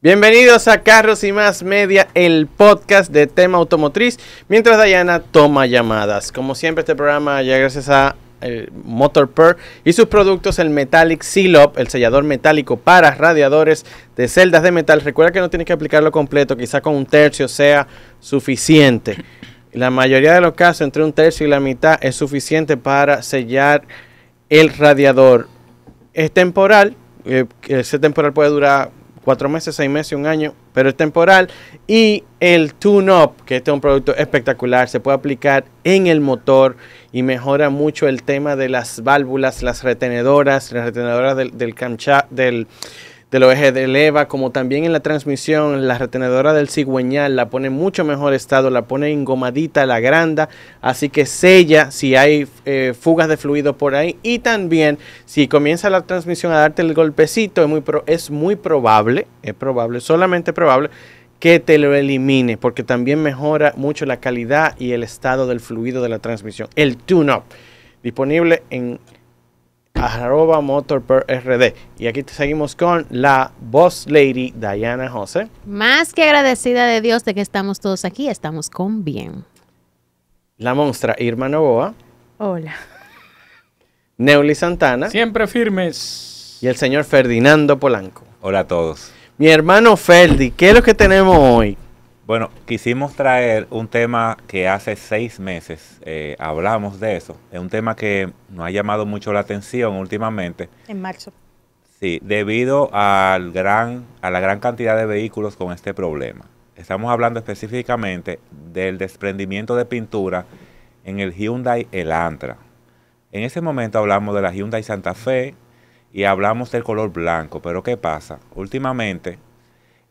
Bienvenidos a Carros y Más Media, el podcast de tema automotriz, mientras Diana toma llamadas. Como siempre, este programa ya gracias a el eh, Motor y sus productos, el Metallic Seal el sellador metálico para radiadores de celdas de metal. Recuerda que no tienes que aplicarlo completo, quizá con un tercio sea suficiente. La mayoría de los casos, entre un tercio y la mitad, es suficiente para sellar el radiador. Es temporal, eh, ese temporal puede durar cuatro meses, seis meses, un año, pero es temporal. Y el tune-up, que este es un producto espectacular, se puede aplicar en el motor y mejora mucho el tema de las válvulas, las retenedoras, las retenedoras del, del del los ejes de leva, como también en la transmisión, la retenedora del cigüeñal la pone en mucho mejor estado, la pone engomadita, la granda. así que sella si hay eh, fugas de fluido por ahí y también si comienza la transmisión a darte el golpecito, es muy, es muy probable, es probable, solamente probable que te lo elimine, porque también mejora mucho la calidad y el estado del fluido de la transmisión. El tune-up, disponible en arroba rd Y aquí te seguimos con la boss lady Diana José. Más que agradecida de Dios de que estamos todos aquí, estamos con bien. La monstra Irma Novoa. Hola. Neuli Santana. Siempre firmes. Y el señor Ferdinando Polanco. Hola a todos. Mi hermano Ferdi, ¿qué es lo que tenemos hoy? Bueno, quisimos traer un tema que hace seis meses eh, hablamos de eso. Es un tema que nos ha llamado mucho la atención últimamente. En marzo. Sí, debido al gran, a la gran cantidad de vehículos con este problema. Estamos hablando específicamente del desprendimiento de pintura en el Hyundai Elantra. En ese momento hablamos de la Hyundai Santa Fe y hablamos del color blanco, pero ¿qué pasa? Últimamente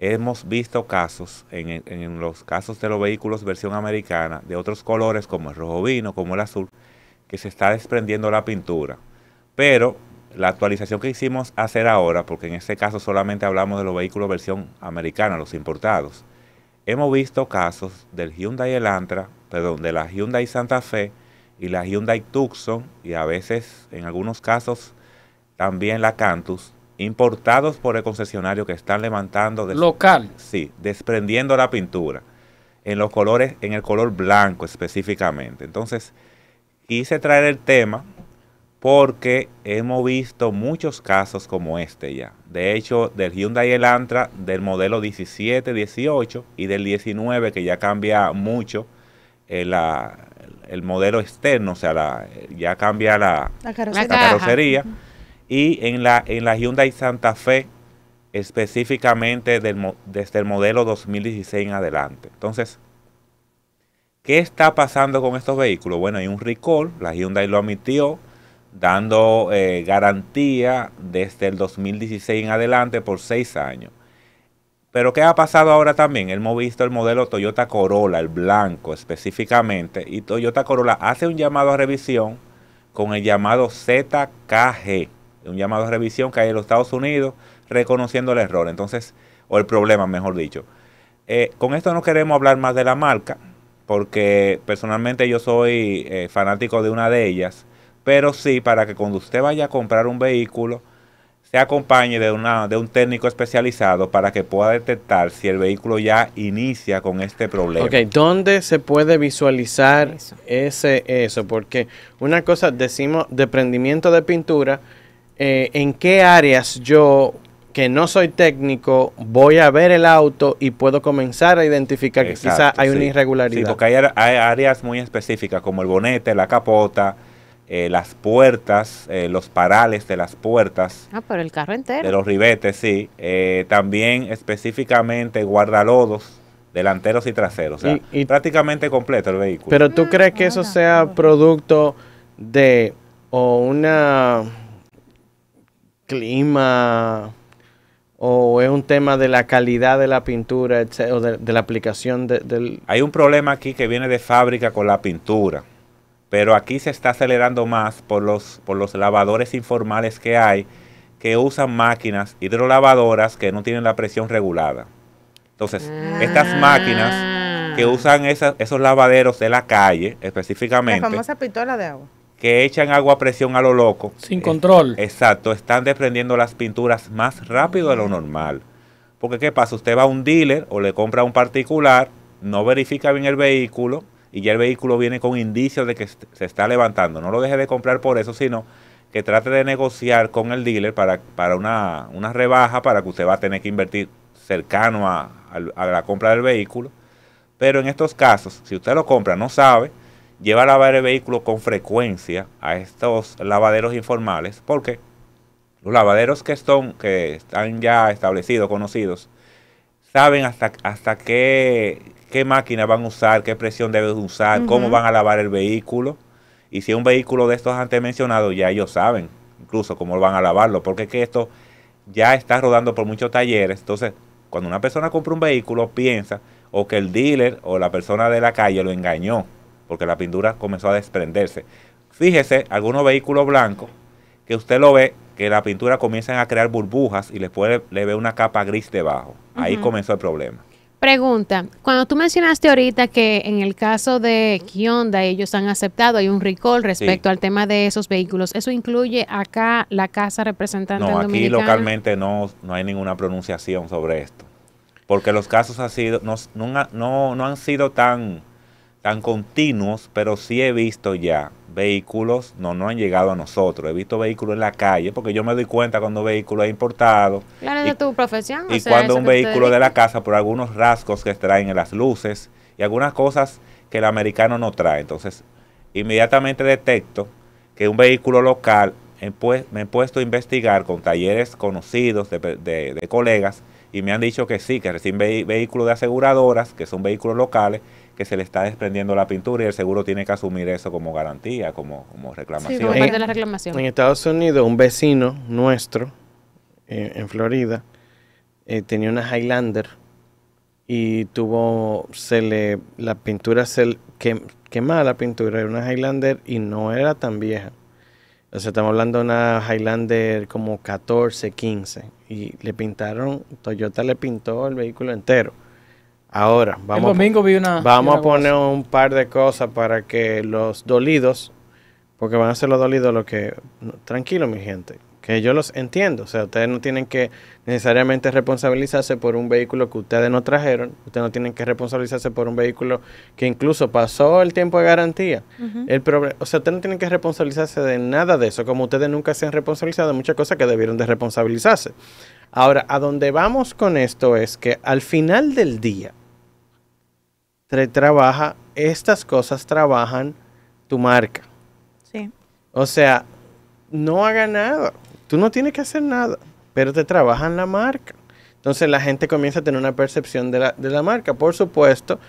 Hemos visto casos, en, los casos de los vehículos versión americana, de otros colores como el rojo vino, como el azul, que se está desprendiendo la pintura. Pero la actualización que hicimos hacer ahora, porque en este caso solamente hablamos de los vehículos versión americana, los importados, hemos visto casos del Hyundai Elantra, perdón, de la Hyundai Santa Fe y la Hyundai Tucson, y a veces, en algunos casos, también la Cantus, importados por el concesionario que están levantando. Local. Sí, desprendiendo la pintura en los colores, en el color blanco específicamente. Entonces, quise traer el tema porque hemos visto muchos casos como este ya. De hecho, del Hyundai Elantra del modelo 17, 18 y del 19 que ya cambia mucho eh, el, modelo externo, o sea, la, ya cambia la, la carrocería y en la, en la Hyundai Santa Fe específicamente desde el modelo 2016 en adelante. Entonces, ¿qué está pasando con estos vehículos? Bueno, hay un recall, la Hyundai lo admitió, dando eh, garantía desde el 2016 en adelante por seis años. Pero ¿qué ha pasado ahora también? Hemos visto el modelo Toyota Corolla, el blanco específicamente, y Toyota Corolla hace un llamado a revisión con el llamado ZKG un llamado a revisión que hay en los Estados Unidos reconociendo el error, entonces, o el problema, mejor dicho. Eh, con esto no queremos hablar más de la marca, porque personalmente yo soy eh, fanático de una de ellas, pero sí, para que cuando usted vaya a comprar un vehículo, se acompañe de, una, de un técnico especializado para que pueda detectar si el vehículo ya inicia con este problema. Ok, ¿dónde se puede visualizar eso. ese eso? Porque una cosa decimos desprendimiento de pintura, eh, en qué áreas yo, que no soy técnico, voy a ver el auto y puedo comenzar a identificar que quizá hay una irregularidad. Sí, porque hay, áreas muy específicas como el bonete, la capota. Eh, las puertas, eh, los parales de las puertas. Ah, pero el carro entero. De los ribetes, sí. también específicamente guardalodos, delanteros y traseros. O sea, prácticamente completo el vehículo. Pero tú ah, crees que eso sea producto de una clima o es un tema de la calidad de la pintura etc., o de, la aplicación del... Hay un problema aquí que viene de fábrica con la pintura, pero aquí se está acelerando más por los, por los lavadores informales que hay que usan máquinas hidrolavadoras que no tienen la presión regulada. Entonces, ah. estas máquinas que usan esos lavaderos de la calle específicamente... La famosa pistola de agua que echan agua a presión a lo loco. Sin control. Exacto, están desprendiendo las pinturas más rápido de lo normal. Porque ¿qué pasa? Usted va a un dealer o le compra a un particular, no verifica bien el vehículo y ya el vehículo viene con indicios de que se está levantando. No lo deje de comprar por eso, sino que trate de negociar con el dealer para, para una, rebaja, para que usted va a tener que invertir cercano a, a la compra del vehículo. Pero en estos casos, si usted lo compra, no sabe, lleva a lavar el vehículo con frecuencia a estos lavaderos informales, porque los lavaderos que que están ya establecidos, conocidos, saben hasta, hasta qué, máquina van a usar, qué presión deben usar, cómo van a lavar el vehículo. Y si un vehículo de estos antes mencionados, ya ellos saben incluso cómo van a lavarlo, porque esto ya está rodando por muchos talleres. Entonces, cuando una persona compra un vehículo, piensa o que el dealer o la persona de la calle lo engañó porque la pintura comenzó a desprenderse. Fíjese, algunos vehículos blancos que usted lo ve, que la pintura comienza a crear burbujas y después le, le ve una capa gris debajo. Ahí comenzó el problema. Pregunta, cuando tú mencionaste ahorita que en el caso de Hyundai ellos han aceptado, hay un recall respecto al tema de esos vehículos, ¿eso incluye acá la Casa Representante No, aquí localmente no, no hay ninguna pronunciación sobre esto, porque los casos ha sido, no, no han sido tan tan continuos, pero sí he visto ya vehículos, no, no han llegado a nosotros. He visto vehículos en la calle, porque yo me doy cuenta cuando un vehículo es importado. Claro, y, tu profesión. Y cuando un vehículo de la casa, por algunos rasgos que traen en las luces y algunas cosas que el americano no trae. Entonces, inmediatamente detecto que un vehículo local, me he puesto a investigar con talleres conocidos de, de colegas y me han dicho que sí, que reciben vehículos de aseguradoras, que son vehículos locales, que se le está desprendiendo la pintura y el seguro tiene que asumir eso como garantía, como, como reclamación. Sí, por parte de la reclamación. En Estados Unidos, un vecino nuestro, eh, en Florida, eh, tenía una Highlander y tuvo, se le, la pintura se que, la pintura, era una Highlander y no era tan vieja. O sea, estamos hablando de una Highlander como 14, 15. Y le pintaron, Toyota le pintó el vehículo entero Ahora, vamos, a poner un par de cosas para que los dolidos, porque van a ser los dolidos los que... Tranquilo, mi gente, que yo los entiendo. O sea, ustedes no tienen que necesariamente responsabilizarse por un vehículo que ustedes no trajeron. Ustedes no tienen que responsabilizarse por un vehículo que incluso pasó el tiempo de garantía. el problema, o sea, ustedes no tienen que responsabilizarse de nada de eso, como ustedes nunca se han responsabilizado de muchas cosas que debieron de responsabilizarse. Ahora, a donde vamos con esto es que al final del día, trabaja, estas cosas trabajan tu marca. Sí. O sea, no haga nada. Tú no tienes que hacer nada, pero te trabajan la marca. Entonces la gente comienza a tener una percepción de la, marca. Por supuesto,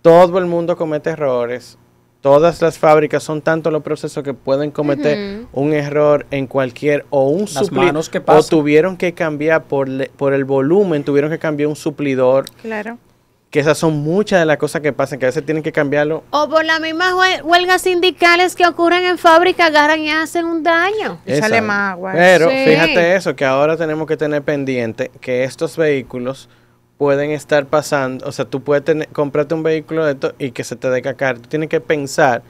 todo el mundo comete errores. Todas las fábricas son tanto los procesos que pueden cometer un error en cualquier o un suplidor. O tuvieron que cambiar por, por el volumen, tuvieron que cambiar un suplidor. Claro que esas son muchas de las cosas que pasan, que a veces tienen que cambiarlo. O por las mismas huelgas sindicales que ocurren en fábrica, agarran y hacen un daño. Y sale más agua. Pero fíjate eso, que ahora tenemos que tener pendiente que estos vehículos pueden estar pasando, o sea, tú puedes comprarte un vehículo de esto y que se te dé cacar. Tú tienes que pensar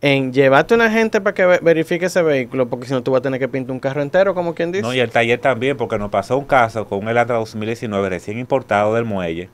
en llevarte una gente para que verifique ese vehículo, porque si no tú vas a tener que pintar un carro entero, como quien dice. No, y el taller también, porque nos pasó un caso con el Elantra 2019 recién importado del muelle,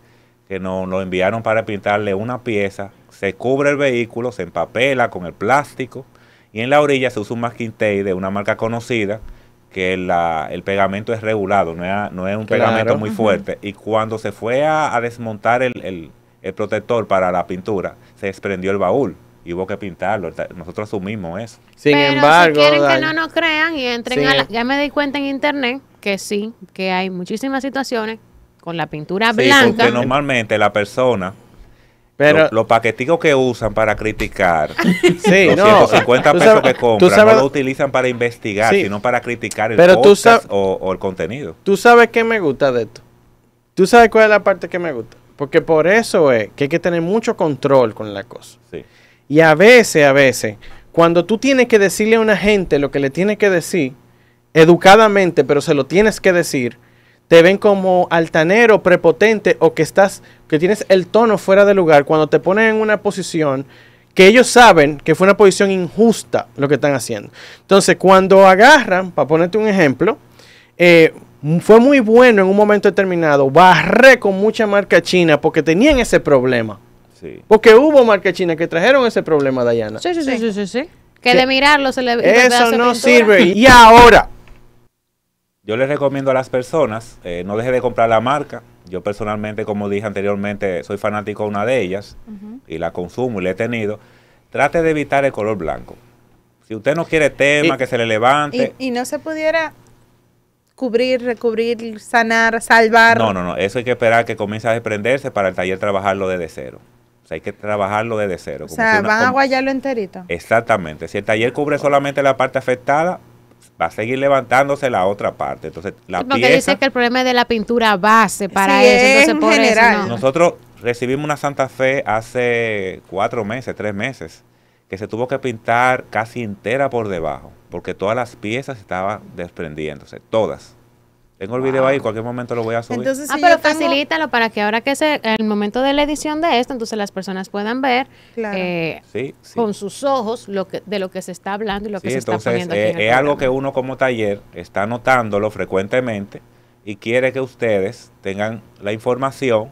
que nos lo enviaron para pintarle una pieza, se cubre el vehículo, se empapela con el plástico y en la orilla se usa un masking tape de una marca conocida que la, el pegamento es regulado, no es, un pegamento muy fuerte. Y cuando se fue a, desmontar el, protector para la pintura, se desprendió el baúl y hubo que pintarlo. Nosotros asumimos eso. Sin embargo, si quieren que no nos crean y entren a la, ya me di cuenta en internet que sí, que hay muchísimas situaciones con la pintura blanca. Porque normalmente la persona pero, los, paquetitos que usan para criticar, sí, los no, 150 pesos que compran, no lo utilizan para investigar, sino para criticar el pero o, el contenido. Tú sabes qué me gusta de esto. Tú sabes cuál es la parte que me gusta. Porque por eso es que hay que tener mucho control con la cosa. Sí. Y a veces, a veces, cuando tú tienes que decirle a una gente lo que le tienes que decir, educadamente, pero se lo tienes que decir, te ven como altanero, prepotente o que estás, que tienes el tono fuera de lugar, cuando te ponen en una posición que ellos saben que fue una posición injusta lo que están haciendo. Entonces, cuando agarran, para ponerte un ejemplo, eh, fue muy bueno en un momento determinado, barré con mucha marca china porque tenían ese problema. Porque hubo marca china que trajeron ese problema, Dayana. Sí, sí, sí, sí, sí. Que, de mirarlo se le... Eso no sirve. Y ahora... Yo les recomiendo a las personas, eh, no deje de comprar la marca. Yo personalmente, como dije anteriormente, soy fanático de una de ellas y la consumo y la he tenido. Trate de evitar el color blanco. Si usted no quiere tema, que se le levante. Y, no se pudiera cubrir, recubrir, sanar, salvar. No, no, no. Eso hay que esperar que comience a desprenderse para el taller trabajarlo desde cero. O sea, hay que trabajarlo desde cero. O sea, van a guayarlo enterito. Exactamente. Si el taller cubre solamente la parte afectada, va a seguir levantándose la otra parte. Entonces, la dice que el problema es de la pintura base para eso. Nosotros recibimos una Santa Fe hace cuatro meses, tres meses, que se tuvo que pintar casi entera por debajo, porque todas las piezas estaban desprendiéndose, todas. Tengo el video ahí, cualquier momento lo voy a subir. ah, pero facilítalo para que ahora que es el momento de la edición de esto, entonces las personas puedan ver eh, con sus ojos lo que, de lo que se está hablando y lo que se está poniendo. Eh, aquí es algo que uno como taller está notándolo frecuentemente y quiere que ustedes tengan la información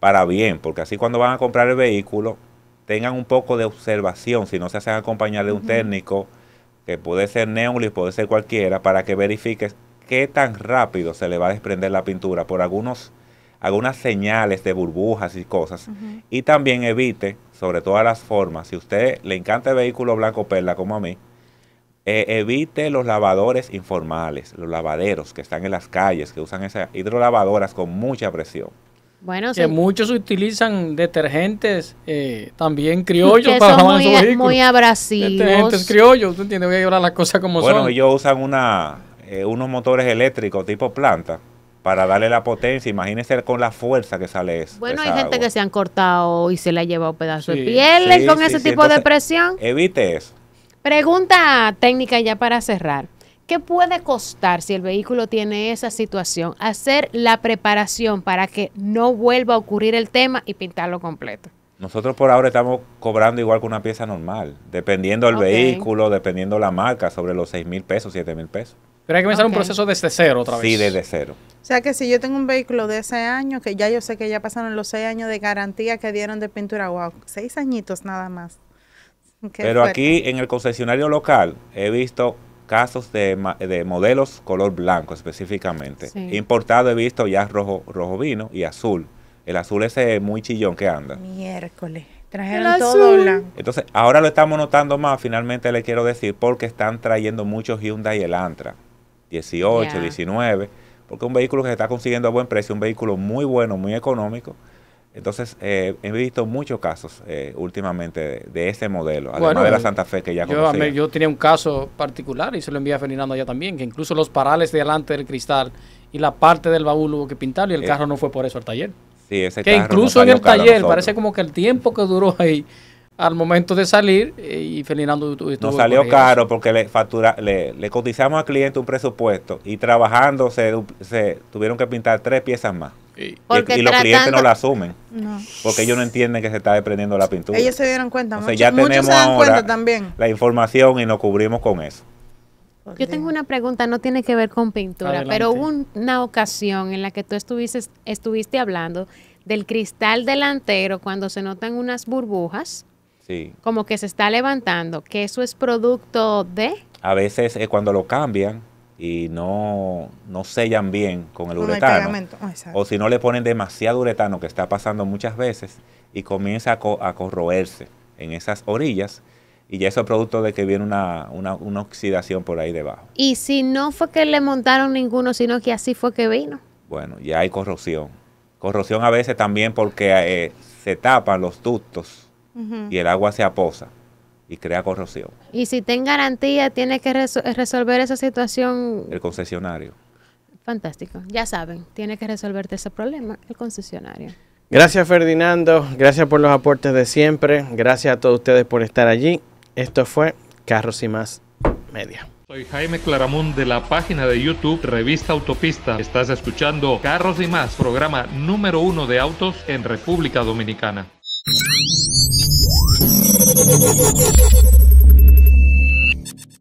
para bien, porque así cuando van a comprar el vehículo tengan un poco de observación, si no se hacen acompañar de un técnico, que puede ser Neolis, puede ser cualquiera, para que verifique qué tan rápido se le va a desprender la pintura por algunos, algunas señales de burbujas y cosas. Y también evite, sobre todas las formas, si a usted le encanta el vehículo blanco perla como a mí, eh, evite los lavadores informales, los lavaderos que están en las calles, que usan esas hidrolavadoras con mucha presión. Bueno, que muchos utilizan detergentes eh, también criollos para lavar muy, muy abrasivos. Detergentes criollos, ¿tú entiendes? Voy a llevar las cosas como son. Bueno, ellos usan una eh, unos motores eléctricos tipo planta para darle la potencia. imagínese con la fuerza que sale eso. Bueno, hay gente que se han cortado y se le ha llevado pedazos de piel con ese tipo de presión. Evite eso. Pregunta técnica ya para cerrar. ¿Qué puede costar si el vehículo tiene esa situación? Hacer la preparación para que no vuelva a ocurrir el tema y pintarlo completo. Nosotros por ahora estamos cobrando igual que una pieza normal, dependiendo del vehículo, dependiendo la marca, sobre los 6 mil pesos, 7 mil pesos. Pero hay que empezar un proceso desde cero otra vez. Sí, desde cero. O sea que si yo tengo un vehículo de ese año, que ya yo sé que ya pasaron los seis años de garantía que dieron de pintura, wow, seis añitos nada más. Pero aquí en el concesionario local he visto casos de, modelos color blanco específicamente. Importado he visto ya rojo, rojo vino y azul. El azul ese es muy chillón que anda. Miércoles. Trajeron todo blanco. Entonces, ahora lo estamos notando más, finalmente le quiero decir, porque están trayendo muchos Hyundai y Elantra. 18, 19, porque un vehículo que se está consiguiendo a buen precio, un vehículo muy bueno, muy económico. Entonces, eh, he visto muchos casos eh, últimamente de, ese modelo, además de la Santa Fe que ya yo, Yo tenía un caso particular y se lo envié a Fernando allá también, que incluso los parales de delante del cristal y la parte del baúl hubo que pintarlo y el eh, carro no fue por eso al taller. Sí, que incluso en el taller, parece como que el tiempo que duró ahí al momento de salir eh, y Fernando Nos salió caro porque le, factura, le, cotizamos al cliente un presupuesto y trabajando se, tuvieron que pintar tres piezas más. Y, los clientes no la asumen porque ellos no entienden que se está desprendiendo la pintura. Ellos se dieron cuenta. O ya tenemos se también. la información y nos cubrimos con eso. Yo tengo una pregunta, no tiene que ver con pintura, pero hubo una ocasión en la que tú estuviste, estuviste hablando del cristal delantero cuando se notan unas burbujas como que se está levantando, que eso es producto de... A veces es cuando lo cambian y no, no sellan bien con el uretano, ah, o si no le ponen demasiado uretano, que está pasando muchas veces, y comienza a, corroerse en esas orillas, y ya eso es producto de que viene una, oxidación por ahí debajo. Y si no fue que le montaron ninguno, sino que así fue que vino. Bueno, ya hay corrosión. Corrosión a veces también porque eh, se tapan los ductos y el agua se aposa y crea corrosión. Y si ten garantía, tiene que resolver esa situación. El concesionario. Fantástico, ya saben, tiene que resolverte ese problema el concesionario. Gracias Ferdinando, gracias por los aportes de siempre, gracias a todos ustedes por estar allí. Esto fue Carros y más Media. Soy Jaime Claramón de la página de YouTube Revista Autopista. Estás escuchando Carros y más, programa número uno de autos en República Dominicana. Música